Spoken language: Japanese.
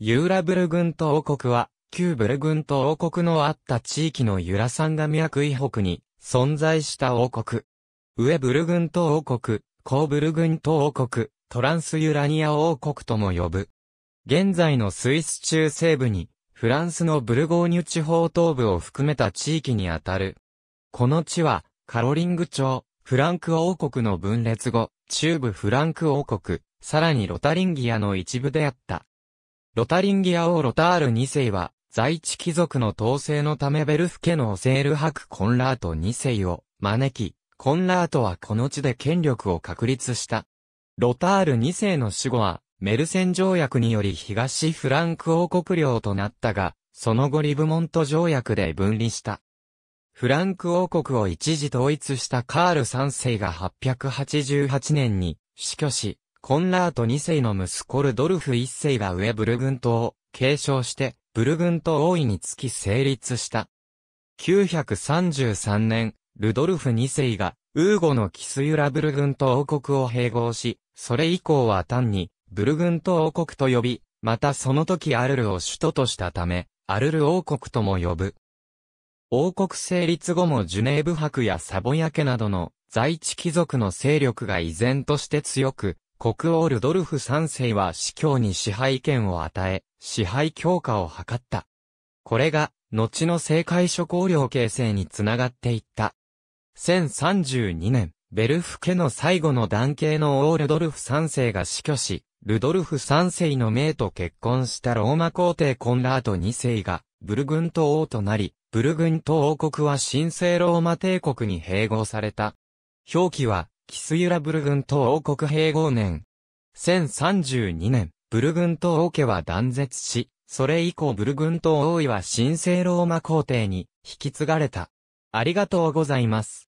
ユーラブル軍と王国は、旧ブル軍と王国のあった地域のユラサンガ脈以北に存在した王国。上ブル軍と王国、後ブル軍と王国、トランスユラニア王国とも呼ぶ。現在のスイス中西部に、フランスのブルゴーニュ地方東部を含めた地域にあたる。この地は、カロリング町、フランク王国の分裂後、中部フランク王国、さらにロタリンギアの一部であった。ロタリンギア王ロタール2世は、在地貴族の統制のためベルフ家のセール博コンラート2世を招き、コンラートはこの地で権力を確立した。ロタール2世の死後は、メルセン条約により東フランク王国領となったが、その後リブモント条約で分離した。フランク王国を一時統一したカール3世が888年に死去し、コンラート2世の息子ルドルフ1世が上ブルグントを継承して、ブルグント王位につき成立した。933年、ルドルフ2世が、ウーゴのキスユラブルグント王国を併合し、それ以降は単に、ブルグント王国と呼び、またその時アルルを首都としたため、アルル王国とも呼ぶ。王国成立後もジュネーブ博やサボヤ家などの在地貴族の勢力が依然として強く、国王ルドルフ3世は司教に支配権を与え、支配強化を図った。これが、後の政界諸公領形成につながっていった。1032年、ベルフ家の最後の男系の王ルドルフ3世が死去し、ルドルフ3世の命と結婚したローマ皇帝コンラート2世が、ブルグント王となり、ブルグント王国は神聖ローマ帝国に併合された。表記は、キスユラブル軍東王国併合年。1032年、ブル軍東王家は断絶し、それ以降ブル軍東王位は神聖ローマ皇帝に引き継がれた。ありがとうございます。